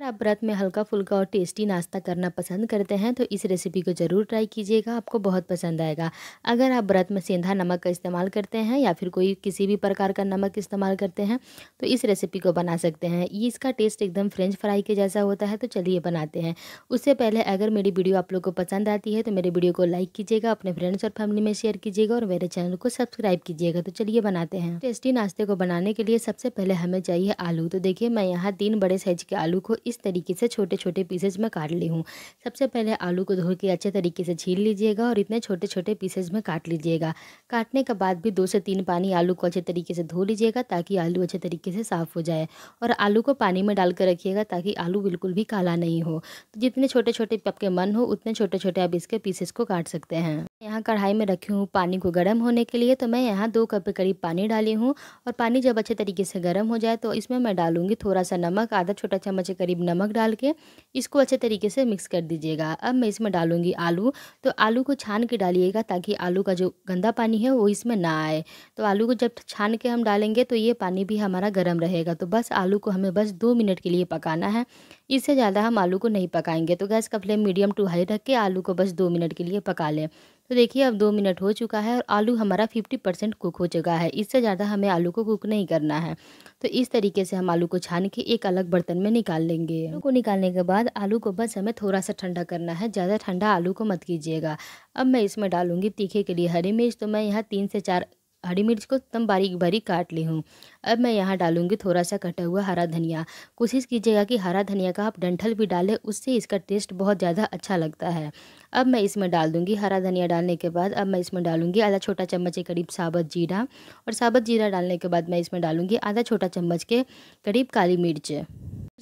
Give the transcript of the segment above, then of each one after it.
अगर आप व्रत में हल्का फुल्का और टेस्टी नाश्ता करना पसंद करते हैं तो इस रेसिपी को ज़रूर ट्राई कीजिएगा आपको बहुत पसंद आएगा अगर आप व्रत में सेंधा नमक का इस्तेमाल करते हैं या फिर कोई किसी भी प्रकार का नमक इस्तेमाल करते हैं तो इस रेसिपी को बना सकते हैं ये इसका टेस्ट एकदम फ्रेंच फ्राई के जैसा होता है तो चलिए बनाते हैं उससे पहले अगर मेरी वीडियो आप लोग को पसंद आती है तो मेरे वीडियो को लाइक कीजिएगा अपने फ्रेंड्स और फैमिली में शेयर कीजिएगा और मेरे चैनल को सब्सक्राइब कीजिएगा तो चलिए बनाते हैं टेस्टी नाश्ते को बनाने के लिए सबसे पहले हमें चाहिए आलू तो देखिए मैं यहाँ तीन बड़े साइज के आलू को इस तरीके से छोटे छोटे पीसेज में काट ली हूँ सबसे पहले आलू को धो के अच्छे तरीके से छील लीजिएगा और इतने छोटे छोटे पीसेज में काट लीजिएगा काटने के बाद भी दो से तीन पानी आलू को अच्छे तरीके से धो लीजिएगा ताकि आलू अच्छे तरीके से साफ़ हो जाए और आलू को पानी में डाल कर रखिएगा ताकि आलू बिल्कुल भी काला नहीं हो तो जितने छोटे छोटे आपके मन हो उतने छोटे छोटे आप इसके पीसेस को काट सकते हैं यहाँ कढ़ाई में रखी हूँ पानी को गर्म होने के लिए तो मैं यहाँ दो कप के करीब पानी डाली हूँ और पानी जब अच्छे तरीके से गर्म हो जाए तो इसमें मैं डालूँगी थोड़ा सा नमक आधा छोटा चम्मच के करीब नमक डाल के इसको अच्छे तरीके से मिक्स कर दीजिएगा अब मैं इसमें डालूँगी आलू तो आलू को छान के डालिएगा ताकि आलू का जो गंदा पानी है वो इसमें ना आए तो आलू को जब छान के हम डालेंगे तो ये पानी भी हमारा गर्म रहेगा तो बस आलू को हमें बस दो मिनट के लिए पकाना है इससे ज़्यादा हम आलू को नहीं पकाएंगे तो गैस का फ्लेम मीडियम टू हाई रख के आलू को बस दो मिनट के लिए पका लें तो देखिए अब दो मिनट हो चुका है और आलू हमारा फिफ्टी परसेंट कुक हो चुका है इससे ज़्यादा हमें आलू को कुक नहीं करना है तो इस तरीके से हम आलू को छान के एक अलग बर्तन में निकाल लेंगे आलू को निकालने के बाद आलू को बस हमें थोड़ा सा ठंडा करना है ज़्यादा ठंडा आलू को मत कीजिएगा अब मैं इसमें डालूँगी तीखे के लिए हरी मिर्च तो मैं यहाँ तीन से चार हरी मिर्च को एकदम बारीक बारीक काट ली हूँ अब मैं यहाँ डालूंगी थोड़ा सा कटा हुआ हरा धनिया कोशिश कीजिएगा कि हरा धनिया का आप डंठल भी डालें उससे इसका टेस्ट बहुत ज़्यादा अच्छा लगता है अब मैं इसमें डाल दूँगी हरा धनिया डालने के बाद अब मैं इसमें डालूँगी आधा छोटा चम्मच के करीब साबत जीरा और साबत जीरा डालने के बाद मैं इसमें डालूँगी आधा छोटा चम्मच के करीब काली मिर्च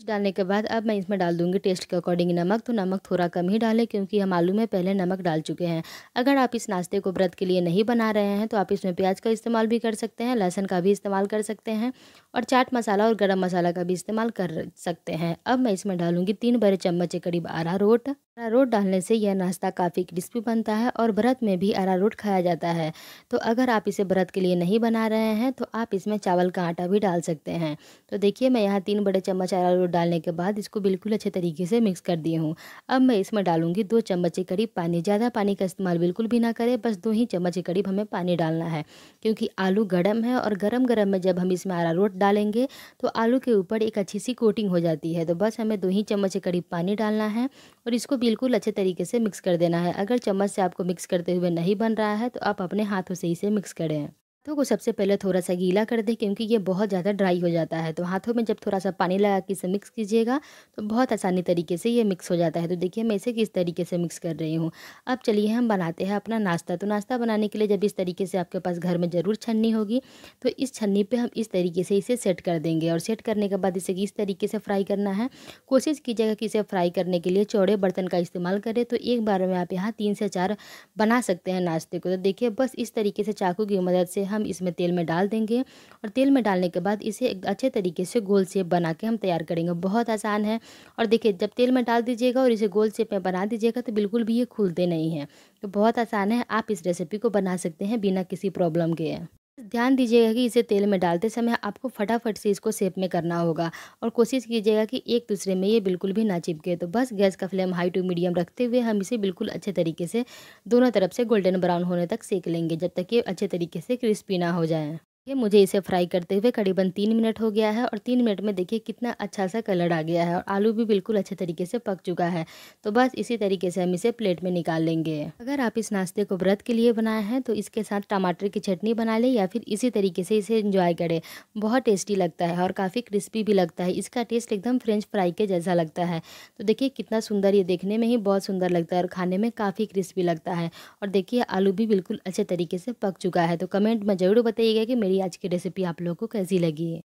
डालने के बाद अब मैं इसमें डाल दूंगी टेस्ट के अकॉर्डिंग नमक तो नमक थोड़ा कम ही डालें क्योंकि हम आलू में पहले नमक डाल चुके हैं अगर आप इस नाश्ते को व्रत के लिए नहीं बना रहे हैं तो आप इसमें प्याज का इस्तेमाल भी कर सकते हैं लहसन का भी इस्तेमाल कर सकते हैं और चाट मसाला और गर्म मसाला का भी इस्तेमाल कर सकते हैं अब मैं इसमें डालूंगी तीन बड़े चम्मच के करीब अरारोट अरारोट डालने से यह नाश्ता काफ़ी क्रिस्पी बनता है और व्रत में भी अरारोट खाया जाता है तो अगर आप इसे व्रत के लिए नहीं बना रहे हैं तो आप इसमें चावल का आटा भी डाल सकते हैं तो देखिए मैं यहाँ तीन बड़े चम्मच अरारोट अखरोट डालने के बाद इसको बिल्कुल अच्छे तरीके से मिक्स कर दिए हूँ अब मैं इसमें डालूंगी दो चम्मच के करीब पानी ज़्यादा पानी का इस्तेमाल बिल्कुल भी ना करें बस दो ही चम्मच के करीब हमें पानी डालना है क्योंकि आलू गर्म है और गर्म गर्म में जब हम इसमें रोट डालेंगे तो आलू के ऊपर एक अच्छी सी कोटिंग हो जाती है तो बस हमें दो ही चम्मच के करीब पानी डालना है और इसको बिल्कुल अच्छे तरीके से मिक्स कर देना है अगर चम्मच से आपको मिक्स करते हुए नहीं बन रहा है तो आप अपने हाथों से इसे मिक्स करें हाथों को सबसे पहले थोड़ा सा गीला कर दें क्योंकि ये बहुत ज़्यादा ड्राई हो जाता है तो हाथों में जब थोड़ा सा पानी लगा के इसे मिक्स कीजिएगा तो बहुत आसानी तरीके से ये मिक्स हो जाता है तो देखिए मैं इसे किस तरीके से मिक्स कर रही हूँ अब चलिए हम बनाते हैं अपना नाश्ता तो नाश्ता बनाने के लिए जब इस तरीके से आपके पास घर में ज़रूर छन्नी होगी तो इस छन्नी पर हम इस तरीके से इसे सेट कर देंगे और सेट करने के बाद इसे किस तरीके से फ्राई करना है कोशिश कीजिएगा कि इसे फ्राई करने के लिए चौड़े बर्तन का इस्तेमाल करें तो एक बार में आप यहाँ तीन से चार बना सकते हैं नाश्ते को तो देखिए बस इस तरीके से चाकू की मदद से हम हम इसमें तेल में डाल देंगे और तेल में डालने के बाद इसे एक अच्छे तरीके से गोल सेप बना के हम तैयार करेंगे बहुत आसान है और देखिए जब तेल में डाल दीजिएगा और इसे गोल सेप में बना दीजिएगा तो बिल्कुल भी ये खुलते नहीं हैं तो बहुत आसान है आप इस रेसिपी को बना सकते हैं बिना किसी प्रॉब्लम के ध्यान दीजिएगा कि इसे तेल में डालते समय आपको फटाफट से इसको सेप में करना होगा और कोशिश कीजिएगा कि एक दूसरे में ये बिल्कुल भी ना चिपके तो बस गैस का फ्लेम हाई टू मीडियम रखते हुए हम इसे बिल्कुल अच्छे तरीके से दोनों तरफ से गोल्डन ब्राउन होने तक सेक लेंगे जब तक ये अच्छे तरीके से क्रिस्पी ना हो जाए ये मुझे इसे फ्राई करते हुए करीबन तीन मिनट हो गया है और तीन मिनट में देखिए कितना अच्छा सा कलर आ गया है और आलू भी बिल्कुल अच्छे तरीके से पक चुका है तो बस इसी तरीके से हम इसे प्लेट में निकाल लेंगे अगर आप इस नाश्ते को व्रत के लिए बनाए हैं तो इसके साथ टमाटर की चटनी बना लें या फिर इसी तरीके से इसे इंजॉय करें बहुत टेस्टी लगता है और काफ़ी क्रिस्पी भी लगता है इसका टेस्ट एकदम फ्रेंच फ्राई के जैसा लगता है तो देखिए कितना सुंदर ये देखने में ही बहुत सुंदर लगता है और खाने में काफ़ी क्रिस्पी लगता है और देखिए आलू भी बिल्कुल अच्छे तरीके से पक चुका है तो कमेंट में ज़रूर बताइएगा कि मेरी आज की रेसिपी आप लोगों को कैसी लगी है